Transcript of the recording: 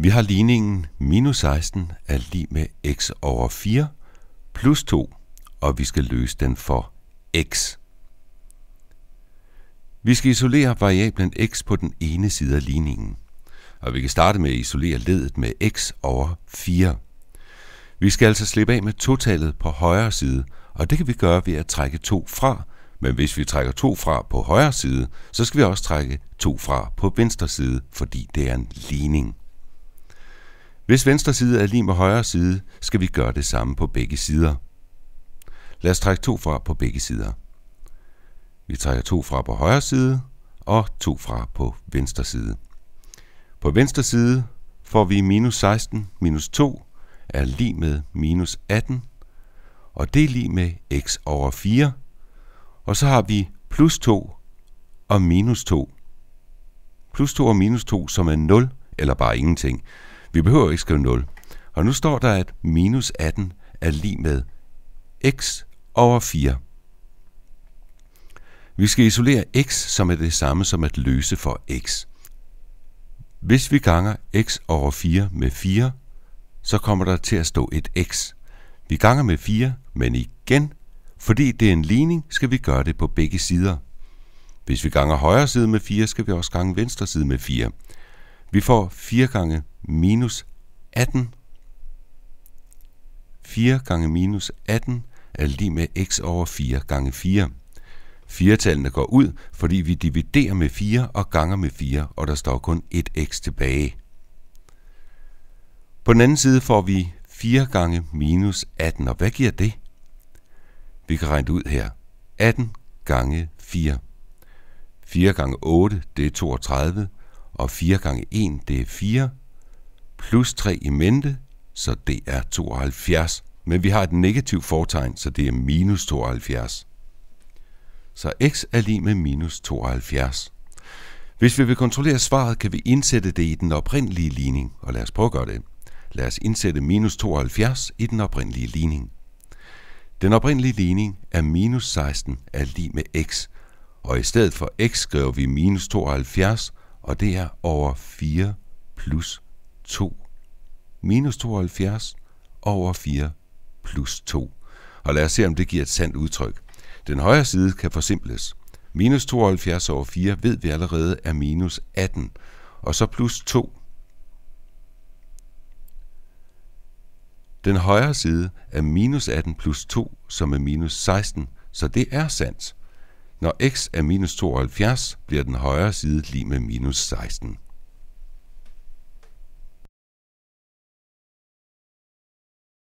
Vi har ligningen minus 16 er lige med x over 4 plus 2, og vi skal løse den for x. Vi skal isolere variablen x på den ene side af ligningen, og vi kan starte med at isolere ledet med x over 4. Vi skal altså slippe af med totallet på højre side, og det kan vi gøre ved at trække 2 fra, men hvis vi trækker 2 fra på højre side, så skal vi også trække 2 fra på venstre side, fordi det er en ligning. Hvis venstre side er lige med højre side, skal vi gøre det samme på begge sider. Lad os trække to fra på begge sider. Vi trækker to fra på højre side og to fra på venstre side. På venstre side får vi minus 16 minus 2 er lige med minus 18, og det er lige med x over 4. Og så har vi plus 2 og minus 2. Plus 2 og minus 2, som er 0 eller bare ingenting. Vi behøver ikke skrive 0. Og nu står der, at minus 18 er lige med x over 4. Vi skal isolere x, som er det samme som at løse for x. Hvis vi ganger x over 4 med 4, så kommer der til at stå et x. Vi ganger med 4, men igen, fordi det er en ligning, skal vi gøre det på begge sider. Hvis vi ganger højre side med 4, skal vi også gange venstre side med 4. Vi får 4 gange minus 18. 4 gange minus 18 er lige med x over 4 gange 4. 4-tallene går ud, fordi vi dividerer med 4 og ganger med 4, og der står kun et x tilbage. På den anden side får vi 4 gange minus 18, og hvad giver det? Vi kan regne ud her. 18 gange 4. 4 gange 8, det er 32 og 4 gange 1, det er 4, plus 3 i mente, så det er 72. Men vi har et negativt fortegn, så det er minus 72. Så x er lige med minus 72. Hvis vi vil kontrollere svaret, kan vi indsætte det i den oprindelige ligning, og lad os prøve at gøre det. Lad os indsætte minus 72 i den oprindelige ligning. Den oprindelige ligning er minus 16 er lige med x, og i stedet for x skriver vi minus 72 og det er over 4 plus 2. Minus 72 over 4 plus 2. Og lad os se, om det giver et sandt udtryk. Den højre side kan forsimples. Minus 72 over 4 ved vi allerede er minus 18, og så plus 2. Den højre side er minus 18 plus 2, som er minus 16, så det er sandt. Når x er minus 72, bliver den højre side lige med minus 16.